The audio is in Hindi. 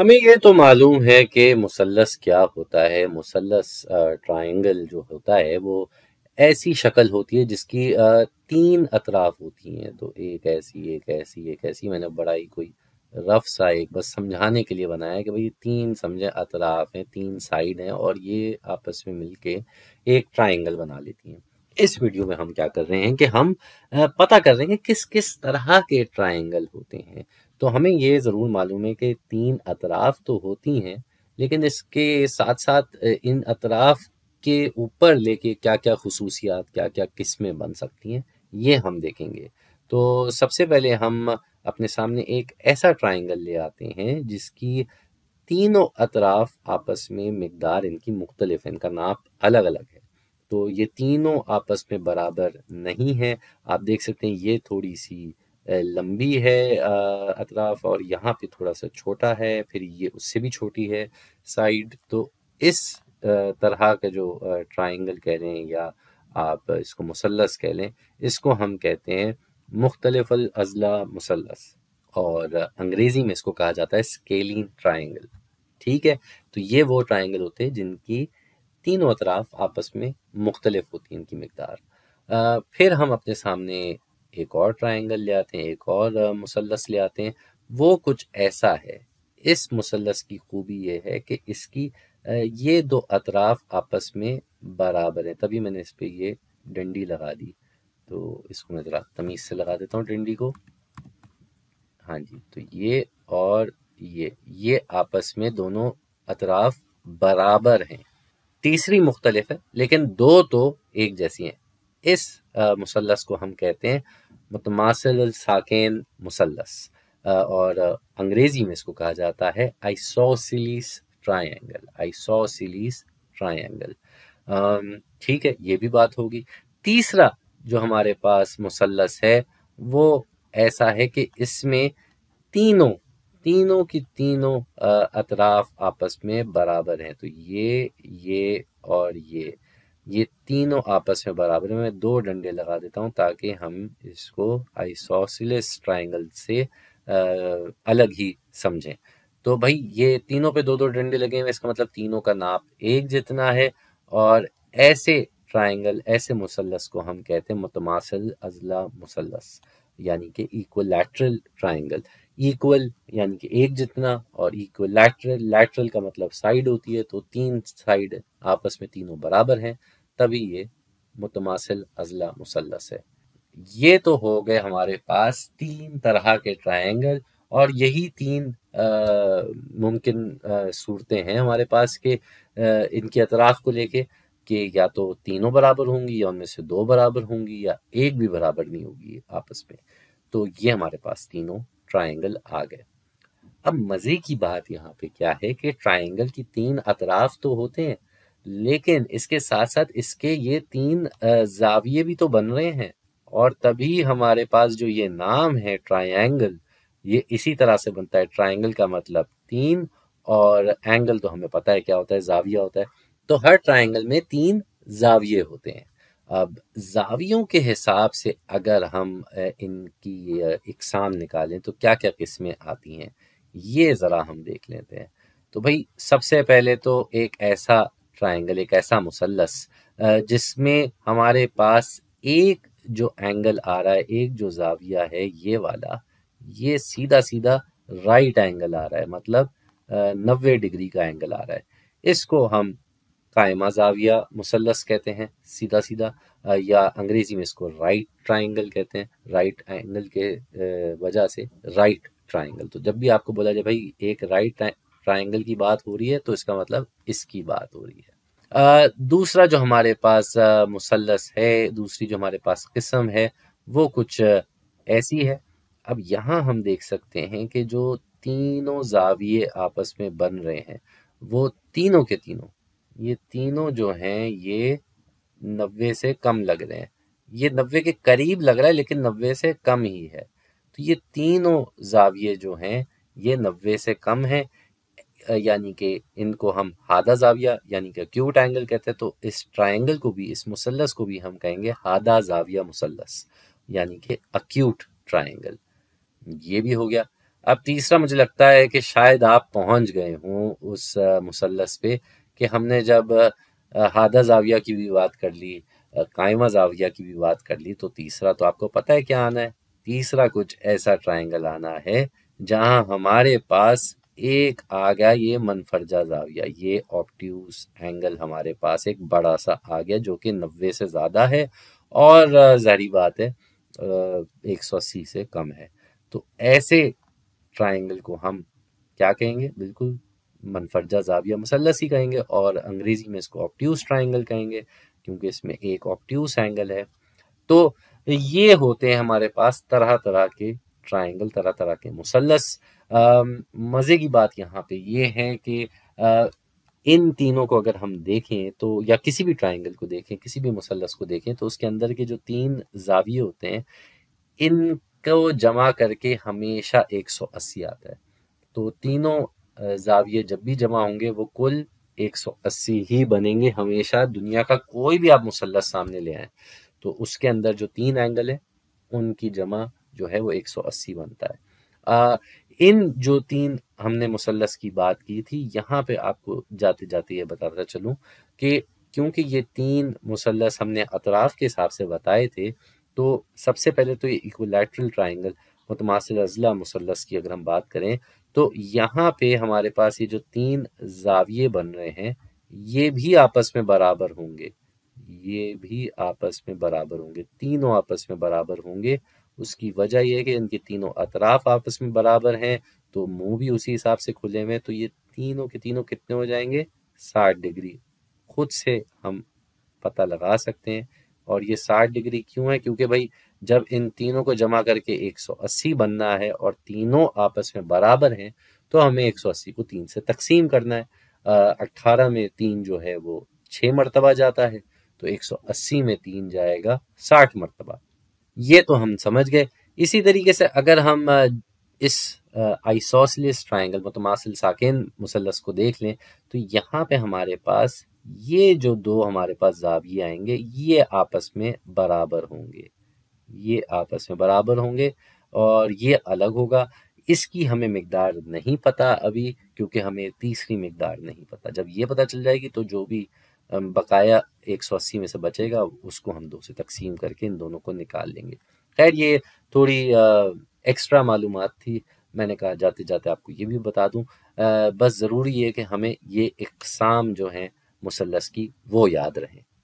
हमें ये तो मालूम है कि मुसलस क्या होता है मुसलस ट्राइंगल जो होता है वो ऐसी शक्ल होती है जिसकी तीन अतराफ होती हैं तो एक ऐसी एक ऐसी एक ऐसी मैंने बड़ा ही कोई रफ सा एक बस समझाने के लिए बनाया कि भाई तीन समझे अतराफ हैं तीन साइड हैं और ये आपस में मिलके एक ट्राइंगल बना लेती हैं इस वीडियो में हम क्या कर रहे हैं कि हम पता कर रहे हैं कि किस किस तरह के ट्राइंगल होते हैं तो हमें ये ज़रूर मालूम है कि तीन अतराफ तो होती हैं लेकिन इसके साथ साथ इन अतराफ के ऊपर लेके क्या क्या खसूसियात क्या क्या किस्में बन सकती हैं ये हम देखेंगे तो सबसे पहले हम अपने सामने एक ऐसा ट्राइंगल ले आते हैं जिसकी तीनों अतराफ आपस में मकदार इनकी मुख्तलिफ है इनका नाप अलग अलग है तो ये तीनों आपस में बराबर नहीं है आप देख सकते हैं ये थोड़ी सी लंबी है अतराफ और यहाँ पे थोड़ा सा छोटा है फिर ये उससे भी छोटी है साइड तो इस तरह का जो ट्राइंगल कह लें या आप इसको मुसलस कह लें इसको हम कहते हैं मुख्तलफ अजला मुसलस और अंग्रेज़ी में इसको कहा जाता है स्केलिंग ट्राइंगल ठीक है तो ये वो ट्राइंगल होते हैं जिनकी तीनों अतराफ आपस में मुख्तलफ होती है इनकी मकदार फिर हम अपने सामने एक और ट्रायंगल ले आते हैं एक और मुसलस ले आते हैं वो कुछ ऐसा है इस मुसलस की खूबी ये है कि इसकी ये दो अतराफ आपस में बराबर है तभी मैंने इस पर ये डंडी लगा दी तो इसको मैं ज़रा तमीज़ से लगा देता हूँ डंडी को हाँ जी तो ये और ये ये आपस में दोनों अतराफ बराबर हैं तीसरी मुख्तलिफ है लेकिन दो तो एक जैसी हैं इस मुसलस को हम कहते हैं मतमासल मुसलस और अंग्रेजी में इसको कहा जाता है आई सो सिलीस आई सो सिलीस ट्राइंगल ठीक है ये भी बात होगी तीसरा जो हमारे पास मुसलस है वो ऐसा है कि इसमें तीनों तीनों की तीनों अतराफ आपस में बराबर हैं तो ये ये और ये ये तीनों आपस में बराबर है मैं दो डंडे लगा देता हूँ ताकि हम इसको आइसोसिलेस ट्राइंगल से आ, अलग ही समझें तो भाई ये तीनों पे दो दो डंडे लगे हुए इसका मतलब तीनों का नाप एक जितना है और ऐसे ट्राइंगल ऐसे मुसलस को हम कहते हैं मुतमासल अजला मुसलस यानी कि इक्वलैटरल ट्राइंगल इक्वल यानी कि एक जितना और इक्वल लैटरल लैटरल का मतलब साइड होती है तो तीन साइड आपस में तीनों बराबर हैं तभी ये मुतमासिल अजला मुसलस है ये तो हो गए हमारे पास तीन तरह के ट्रायंगल और यही तीन मुमकिन सूरतें हैं हमारे पास के इनके अतराफ को लेके कि या तो तीनों बराबर होंगी या उनमें से दो बराबर होंगी या एक भी बराबर नहीं होगी आपस में तो ये हमारे पास तीनों ट्रायंगल आ गए अब मज़े की बात यहाँ पे क्या है कि ट्रायंगल की तीन अतराफ तो होते हैं लेकिन इसके साथ साथ इसके ये तीन जाविये भी तो बन रहे हैं और तभी हमारे पास जो ये नाम है ट्रायंगल ये इसी तरह से बनता है ट्रायंगल का मतलब तीन और एंगल तो हमें पता है क्या होता है जाविया होता है तो हर ट्रायंगल में तीन जाविये होते हैं अब जावियों के हिसाब से अगर हम इनकी इकसाम निकालें तो क्या क्या किस्में आती हैं ये ज़रा हम देख लेते हैं तो भाई सबसे पहले तो एक ऐसा ट्राइंगल एक ऐसा मुसलस जिसमें हमारे पास एक जो एंगल आ रहा है एक जो जाविया है ये वाला ये सीधा सीधा राइट एंगल आ रहा है मतलब नबे डिग्री का एंगल आ रहा है इसको हम कायमा जाविया मुसलस कहते हैं सीधा सीधा या अंग्रेजी में इसको राइट ट्राइंगल कहते हैं राइट एंगल के वजह से राइट ट्राइंगल तो जब भी आपको बोला जाए भाई एक राइट ट्राइंगल की बात हो रही है तो इसका मतलब इसकी बात हो रही है दूसरा जो हमारे पास मुसलस है दूसरी जो हमारे पास किस्म है वो कुछ ऐसी है अब यहाँ हम देख सकते हैं कि जो तीनों जाविये आपस में बन रहे हैं वो तीनों के तीनों ये तीनों जो हैं ये नब्बे से कम लग रहे हैं ये नब्बे के करीब लग रहा है लेकिन नब्बे से कम ही है तो ये तीनों जाविये जो हैं ये नब्बे से कम हैं यानी कि इनको हम हादा जाविया यानी कि क्यूट एंगल कहते हैं तो इस ट्राइंगल को भी इस मुसलस को भी हम कहेंगे हादा जाविया मुसलस यानी कि अक्यूट ट्राइंगल ये भी हो गया अब तीसरा मुझे लगता है कि शायद आप पहुंच गए हों उस मुसलस पे कि हमने जब हादा जाविया की भी बात कर ली कायमा जाविया की भी बात कर ली तो तीसरा तो आपको पता है क्या आना है तीसरा कुछ ऐसा ट्रायंगल आना है जहां हमारे पास एक आ गया ये मनफर्जा जाविया ये ऑप्ट्यूस एंगल हमारे पास एक बड़ा सा आ गया जो कि नब्बे से ज़्यादा है और जहरी बात है एक सौ अस्सी से कम है तो ऐसे ट्राइंगल को हम क्या कहेंगे बिल्कुल मनफर्जा जाविया मुसलस ही कहेंगे और अंग्रेज़ी में इसको ऑप्टूस ट्राइंगल कहेंगे क्योंकि इसमें एक ऑप्टूस एंगल है तो ये होते हैं हमारे पास तरह तरह के ट्राइंगल तरह तरह के मुसलस मज़े की बात यहाँ पे ये है कि इन तीनों को अगर हम देखें तो या किसी भी ट्रायंगल को देखें किसी भी मुसलस को देखें तो उसके अंदर के जो तीन जाविये होते हैं इनको जमा करके हमेशा 180 आता है तो तीनों जाविये जब भी जमा होंगे वो कुल 180 ही बनेंगे हमेशा दुनिया का कोई भी आप मुसलस सामने ले आए तो उसके अंदर जो तीन एंगल है उनकी जमा जो है वो 180 बनता है इन जो तीन हमने मुसलस की बात की थी यहाँ पे आपको जाते जाते ये बताता चलूँ कि क्योंकि ये तीन मुसलस हमने अतराफ के हिसाब से बताए थे तो सबसे पहले तो ये इक्वलैट्रल ट्राइंगल मुतमासिल अजला मुसलस की अगर हम बात करें तो यहाँ पे हमारे पास ये जो तीन जाविये बन रहे हैं ये भी आपस में बराबर होंगे ये भी आपस में बराबर होंगे तीनों आपस में बराबर होंगे उसकी वजह यह है कि इनके तीनों अतराफ आपस में बराबर हैं तो मुंह भी उसी हिसाब से खुले हुए हैं तो ये तीनों के तीनों कितने हो जाएंगे साठ डिग्री खुद से हम पता लगा सकते हैं और ये साठ डिग्री क्यों है क्योंकि भाई जब इन तीनों को जमा करके 180 बनना है और तीनों आपस में बराबर हैं तो हमें 180 को तीन से तकसीम करना है अट्ठारह में तीन जो है वो छः मरतबा जाता है तो 180 में तीन जाएगा साठ मरतबा ये तो हम समझ गए इसी तरीके से अगर हम इस आइसोसलिस ट्राइंगल मतमासिल साकिन मुसलस को देख लें तो यहाँ पे हमारे पास ये जो दो हमारे पास जाविये आएंगे ये आपस में बराबर होंगे ये आपस में बराबर होंगे और ये अलग होगा इसकी हमें मकदार नहीं पता अभी क्योंकि हमें तीसरी मकदार नहीं पता जब ये पता चल जाएगी तो जो भी बकाया एक सौ अस्सी में से बचेगा उसको हम दो से तकसीम करके इन दोनों को निकाल लेंगे खैर ये थोड़ी एक्स्ट्रा मालूम थी मैंने कहा जाते जाते आपको ये भी बता दूँ बस ज़रूरी है कि हमें ये इकसाम जो हैं मुसलस की वो याद रहें